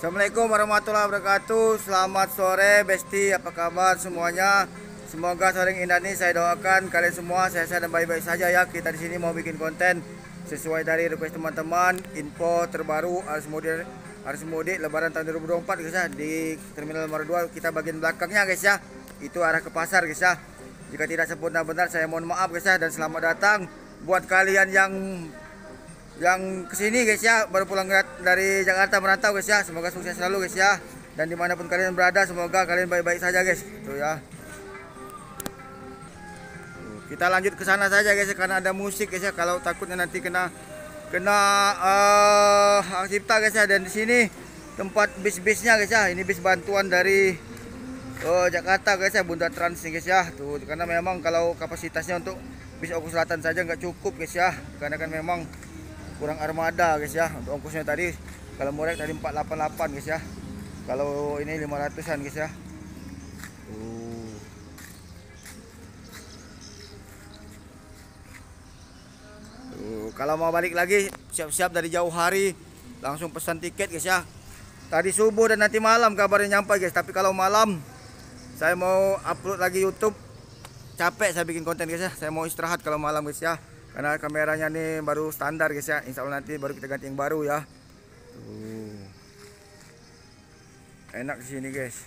Assalamualaikum warahmatullahi wabarakatuh Selamat sore Besti Apa kabar semuanya Semoga sore indah ini saya doakan Kalian semua sehat-sehat dan baik-baik saja ya Kita di sini mau bikin konten Sesuai dari request teman-teman Info terbaru arus mudik Arus mudik lebaran tahun 2024 guys ya Di terminal nomor 2 kita bagian belakangnya guys ya Itu arah ke pasar guys ya jika tidak sempurna benar saya mohon maaf guys ya dan selamat datang buat kalian yang yang kesini guys ya baru pulang dari Jakarta merantau guys ya semoga sukses selalu guys ya dan dimanapun kalian berada semoga kalian baik-baik saja guys tuh ya kita lanjut ke sana saja guys ya, karena ada musik guys ya kalau takutnya nanti kena kena uh, guys ya dan di sini tempat bis-bisnya guys ya ini bis bantuan dari uh, Jakarta guys ya Bunda Trans nih guys ya tuh karena memang kalau kapasitasnya untuk bis Oku Selatan saja nggak cukup guys ya karena kan memang kurang armada guys ya untuk ongkosnya tadi kalau murek tadi 488 guys ya kalau ini 500an guys ya uh. Uh, kalau mau balik lagi siap-siap dari jauh hari langsung pesan tiket guys ya tadi subuh dan nanti malam kabarnya nyampe guys tapi kalau malam saya mau upload lagi YouTube capek saya bikin konten guys ya saya mau istirahat kalau malam guys ya karena kameranya nih baru standar guys ya insya Allah nanti baru kita ganti yang baru ya tuh enak di sini guys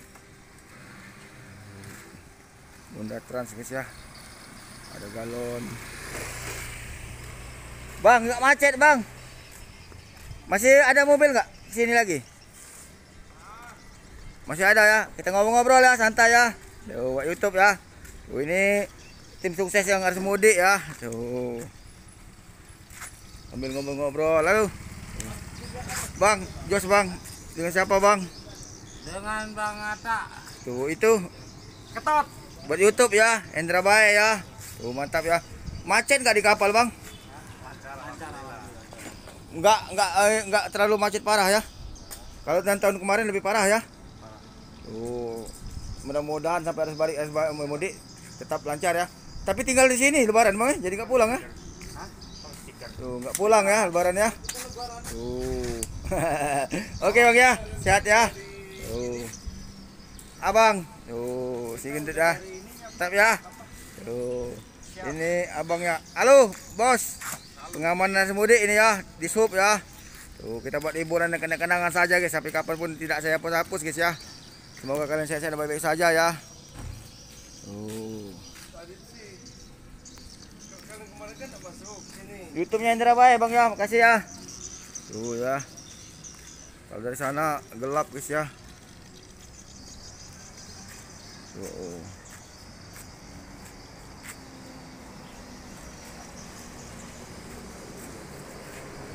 Bunda Trans guys ya ada galon Bang nggak macet bang masih ada mobil nggak sini lagi masih ada ya kita ngobrol-ngobrol ya santai ya Yo, YouTube ya ini tim sukses yang harus mudik ya tuh ambil ngobrol-ngobrol lalu bang Jos bang dengan siapa bang dengan bang Ata tuh itu ketot buat YouTube ya Endra Bay ya tuh mantap ya macet nggak di kapal bang nggak nggak eh, nggak terlalu macet parah ya kalau dengan tahun kemarin lebih parah ya tuh mudah-mudahan sampai harus balik harus balik mudik tetap lancar ya tapi tinggal di sini lebaran Bang ya? Jadi nggak pulang ya? Tuh, nggak pulang ya lebaran ya? Tuh. Oke Bang ya, sehat ya. Tuh. Abang, tuh si gendut ya. Tetap ya. Tuh. Ini abangnya. ya. Halo, Bos. Pengamanan semudik ini ya, di sub ya. Tuh, kita buat hiburan dan kenangan saja guys, tapi kapan pun tidak saya hapus-hapus guys ya. Semoga kalian sehat-sehat baik-baik saja ya. Tuh. YouTube-nya Indra Bay, Bang ya. Makasih ya. Tuh ya. Kalau dari sana gelap, guys ya. Tuh. Oh.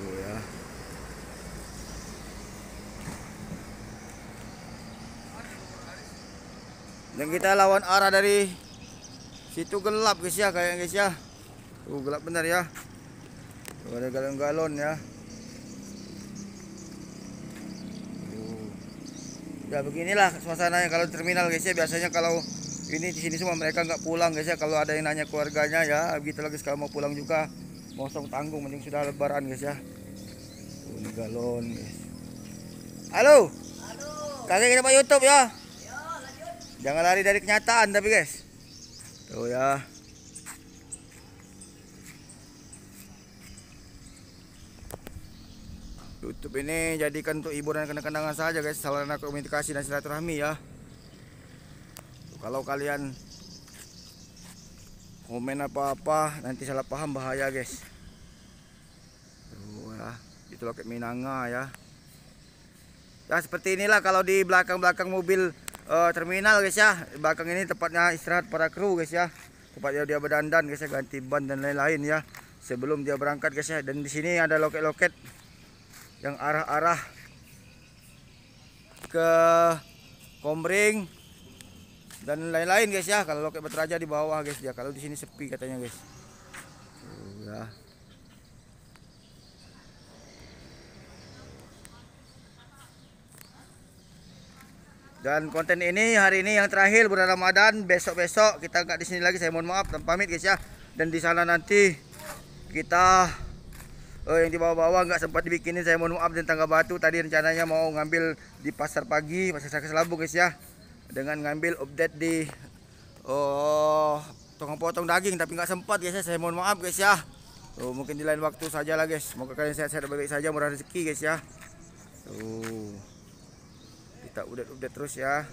Tuh ya. Dan kita lawan arah dari situ gelap guys ya kayak guys ya. Tuh gelap bener ya. Gak ada galon-galon ya. Ya beginilah suasananya kalau terminal guys ya biasanya kalau ini di sini semua mereka nggak pulang guys ya kalau ada yang nanya keluarganya ya begitu lagi sekarang mau pulang juga mosok tanggung mending sudah lebaran guys ya. Ini galon guys. Halo. Halo. Kakek kita YouTube ya. Yo, Jangan lari dari kenyataan tapi guys. Tuh ya. YouTube ini jadikan untuk hiburan dan kenangan saja guys saluran komunikasi dan silaturahmi ya kalau kalian komen apa-apa nanti salah paham bahaya guys tuh ya. itu loket Minanga ya ya seperti inilah kalau di belakang-belakang mobil uh, terminal guys ya belakang ini tempatnya istirahat para kru guys ya tempatnya dia berdandan guys ya ganti ban dan lain-lain ya sebelum dia berangkat guys ya dan di sini ada loket-loket yang arah-arah ke Komring dan lain-lain guys ya kalau loket Raja di bawah guys ya kalau di sini sepi katanya guys ya Dan konten ini hari ini yang terakhir bulan Ramadan. Besok-besok kita nggak di sini lagi. Saya mohon maaf, dan pamit guys ya. Dan di sana nanti kita uh, yang di bawah-bawah nggak sempat dibikinin saya mohon maaf dan tangga batu tadi rencananya mau ngambil di pasar pagi pasar sakit selabu guys ya dengan ngambil update di oh tongkang potong daging tapi nggak sempat guys ya saya mohon maaf guys ya tuh mungkin di lain waktu saja lah guys semoga kalian sehat-sehat baik-baik saja murah rezeki guys ya tuh kita update-update terus ya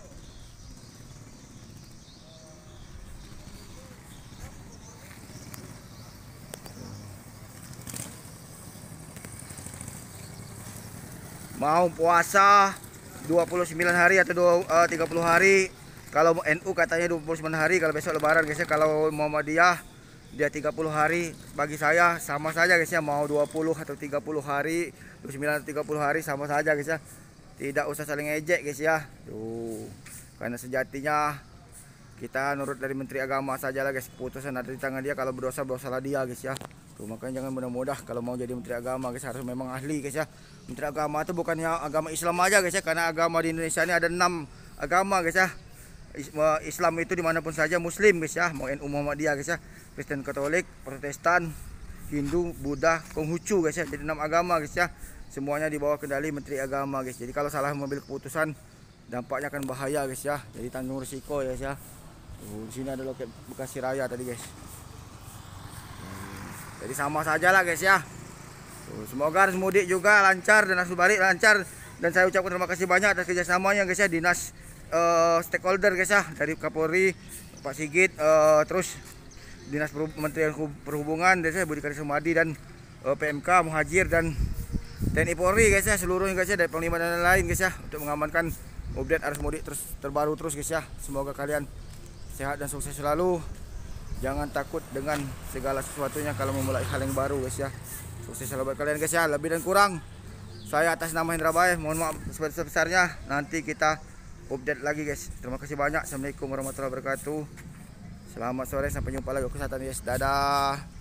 mau puasa 29 hari atau 30 eh, hari kalau NU katanya 29 hari kalau besok lebaran guys ya kalau Muhammadiyah dia 30 hari bagi saya sama saja guys ya mau 20 atau 30 hari 29 atau 30 hari sama saja guys ya tidak usah saling ejek guys ya tuh karena sejatinya kita nurut dari menteri agama saja lah guys putusan ada di tangan dia kalau berdosa berdosa lah dia guys ya tu gitu. makanya jangan mudah-mudah kalau mau jadi menteri agama guys harus memang ahli guys ya. Menteri agama itu bukannya agama Islam aja guys ya karena agama di Indonesia ini ada enam agama guys ya. Islam itu dimanapun saja Muslim guys ya, mau NU Muhammadiyah guys ya, Kristen Katolik, Protestan, Hindu, Buddha, Konghucu guys ya, jadi enam agama guys ya, semuanya di bawah kendali Menteri Agama guys. Jadi kalau salah mengambil keputusan dampaknya akan bahaya guys ya, jadi tanggung risiko ya guys ya. Uh, di sini ada loket Bekasi Raya tadi guys jadi sama saja lah guys ya semoga arus mudik juga lancar dan arus balik lancar dan saya ucapkan terima kasih banyak atas kerjasamanya guys ya dinas uh, stakeholder guys ya dari Kapolri Pak Sigit uh, terus dinas Kementerian Perhubungan guys ya Budi Karya Sumadi dan uh, eh, PMK Muhajir dan TNI Polri guys ya seluruhnya guys ya dari Panglima dan lain-lain guys ya untuk mengamankan update arus mudik terus terbaru terus guys ya semoga kalian sehat dan sukses selalu jangan takut dengan segala sesuatunya kalau memulai hal yang baru guys ya sukses selalu buat kalian guys ya lebih dan kurang saya atas nama Hendra Bae mohon maaf sebesar-besarnya nanti kita update lagi guys terima kasih banyak Assalamualaikum warahmatullahi wabarakatuh selamat sore sampai jumpa lagi kesehatan guys dadah